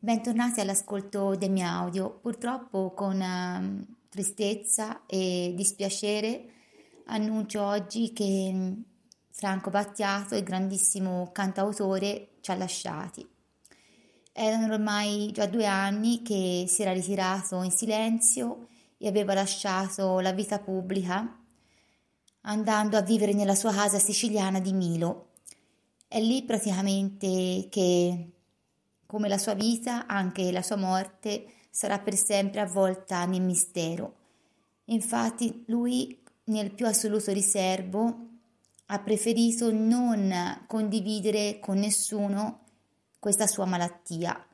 Bentornati all'ascolto del mio audio. Purtroppo con um, tristezza e dispiacere annuncio oggi che mm, Franco Battiato, il grandissimo cantautore, ci ha lasciati. Erano ormai già due anni che si era ritirato in silenzio e aveva lasciato la vita pubblica andando a vivere nella sua casa siciliana di Milo. È lì praticamente che come la sua vita, anche la sua morte sarà per sempre avvolta nel mistero. Infatti lui, nel più assoluto riservo, ha preferito non condividere con nessuno questa sua malattia.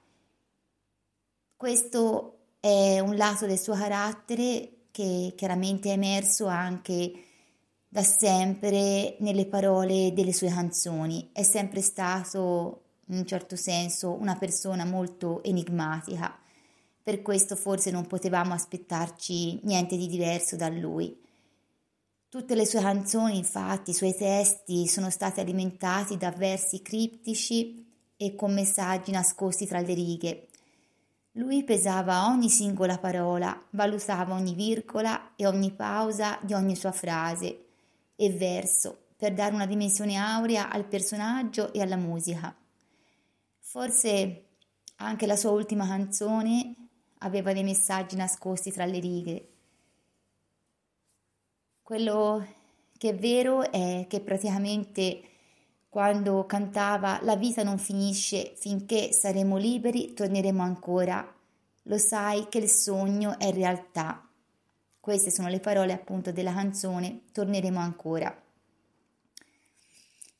Questo è un lato del suo carattere che chiaramente è emerso anche da sempre nelle parole delle sue canzoni, è sempre stato in un certo senso una persona molto enigmatica, per questo forse non potevamo aspettarci niente di diverso da lui. Tutte le sue canzoni, infatti, i suoi testi sono stati alimentati da versi criptici e con messaggi nascosti tra le righe. Lui pesava ogni singola parola, valutava ogni virgola e ogni pausa di ogni sua frase e verso per dare una dimensione aurea al personaggio e alla musica. Forse anche la sua ultima canzone aveva dei messaggi nascosti tra le righe. Quello che è vero è che praticamente quando cantava La vita non finisce finché saremo liberi, torneremo ancora. Lo sai che il sogno è realtà. Queste sono le parole appunto della canzone Torneremo ancora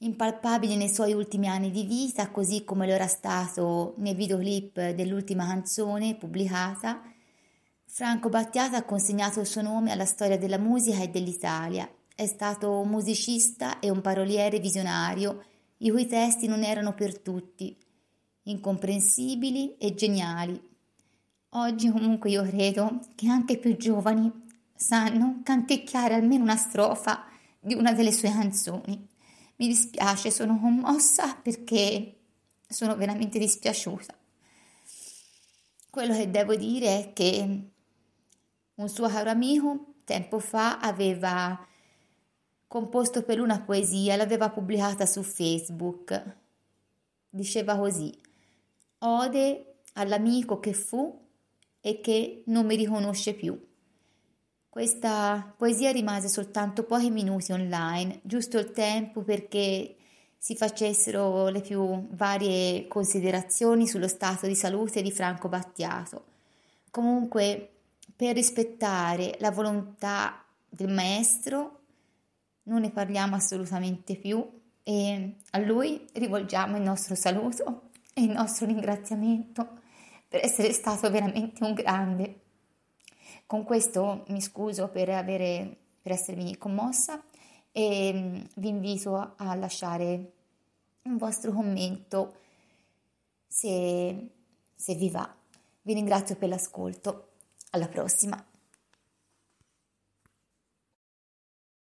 impalpabile nei suoi ultimi anni di vita, così come lo era stato nel videoclip dell'ultima canzone pubblicata, Franco Battiata ha consegnato il suo nome alla storia della musica e dell'Italia. È stato un musicista e un paroliere visionario, i cui testi non erano per tutti, incomprensibili e geniali. Oggi comunque io credo che anche i più giovani sanno canticchiare almeno una strofa di una delle sue canzoni. Mi dispiace, sono commossa perché sono veramente dispiaciuta. Quello che devo dire è che un suo caro amico tempo fa aveva composto per lui una poesia, l'aveva pubblicata su Facebook. Diceva così: Ode all'amico che fu e che non mi riconosce più. Questa poesia rimase soltanto pochi minuti online, giusto il tempo perché si facessero le più varie considerazioni sullo stato di salute di Franco Battiato. Comunque, per rispettare la volontà del maestro, non ne parliamo assolutamente più e a lui rivolgiamo il nostro saluto e il nostro ringraziamento per essere stato veramente un grande. Con questo mi scuso per, avere, per essermi commossa e mm, vi invito a lasciare un vostro commento se, se vi va. Vi ringrazio per l'ascolto. Alla prossima!